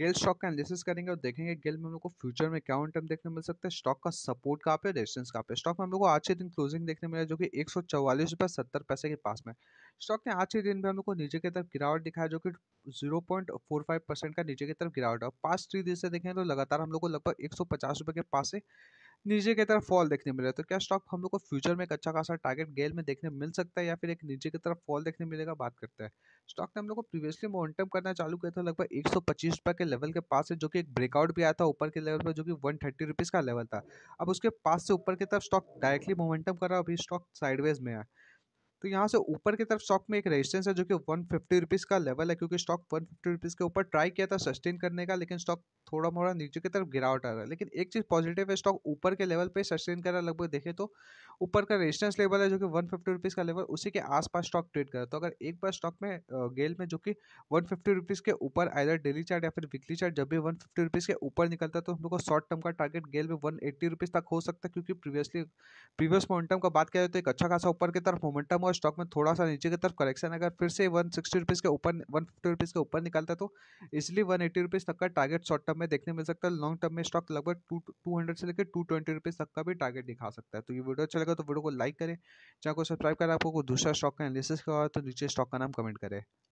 गेल stock का analysis करेंगे और देखेंगे गेल में हम लोग को फ्यूचर में क्या ऑन टर्म देखने मिल सकता है स्टॉक का सपोर्ट कहाँ पे रेजिस्टेंस कहाँ पे स्टॉक में हम लोग को आज के दिन क्लोजिंग देखने मिला जो कि एक सौ चौवालीस रुपये सत्तर पैसे के पास में स्टॉक ने आज के दिन में हम लोग को नीचे की तरफ गिरावट दिखाया जो कि zero point four five percent का नीचे की तरफ गिरावट है पास्ट थ्री दिन से देखें तो लगातार हम लोग को लगभग एक सौ पचास रुपये के पास से नीचे की तरफ फॉल देखने मिल रहा है तो क्या स्टॉक हम लोग को फ्यूचर में एक अच्छा खासा टारगेट गेल में देखने मिल सकता है या फिर एक नीचे की तरफ फॉल देखने मिलेगा बात करते हैं स्टॉक ने हम लोग को प्रीवियसली मोमेंटम करना चालू किया था लगभग एक सौ पच्चीस के लेवल के पास से जो कि एक ब्रेकआउट भी आया था ऊपर के लेवल पर जो कि वन थर्टी रुपीज़ का लेवल था अब उसके पास से ऊपर की तरफ स्टॉक डायरेक्टली मोमेंटम कर रहा है अभी स्टॉक साइडवेज में है तो यहाँ से ऊपर की तरफ स्टॉक में एक रेजिस्टेंस है जो कि वन फिफ्टी रुपीज़ का लेवल है क्योंकि स्टॉक वन फिफ्टी रुपीज़ के ऊपर ट्राई किया था सस्टेन करने का लेकिन स्टॉक थोड़ा मोड़ा नीचे की तरफ गिरावट आ रहा है लेकिन एक चीज़ पॉजिटिव है स्टॉक ऊपर के लेवल पे सस्टेन कर रहा है लगभग देखे तो ऊपर का रेजिस्टेंस लेवल है जो कि वन फिफ्टी रुपीज़ का लेवल उसी के आसपास स्टॉक ट्रेड कर रहा है तो अगर एक बार स्टॉक में गेल में जो कि वन फिफ्टी रुपीज़ के ऊपर आइर डेली चार्ट या फिर वीकली चार्ट जब भी वन फिफ्टी के ऊपर निकलता है तो हम लोग को शॉर्ट टर्म का टारगेट गेल में वन एट्टी तक हो सकता है क्योंकि प्रीवियसली प्रीवियस मोमेंटम का बात किया जाए तो एक अच्छा खासा ऊपर की तरफ मोमेंटम और और स्टॉक में थोड़ा सा नीचे की तरफ करेक्शन अगर फिर से वन सिक्सटी रुपीज़ के ऊपर वन फिफ्टी रुपीज़ के ऊपर निकलता तो इसलिए वन एट्टी रुपीज़ तक का टारगेट शॉर्ट टर्म में देखने मिल सकता है लॉन्ग टर्म में स्टॉक लगभग टू टू हंड्रेड से लेकर टू ट्वेंटी रुपीज़ तक का भी टारगेट दिखा सकता है तो ये वीडियो अच्छा लगा तो वीडियो को लाइक करें चाहे को सब्सक्राइब करें आपको दूसरा स्टॉक का एनालिसिस का तो नीचे स्टॉक का नाम कमेंट करें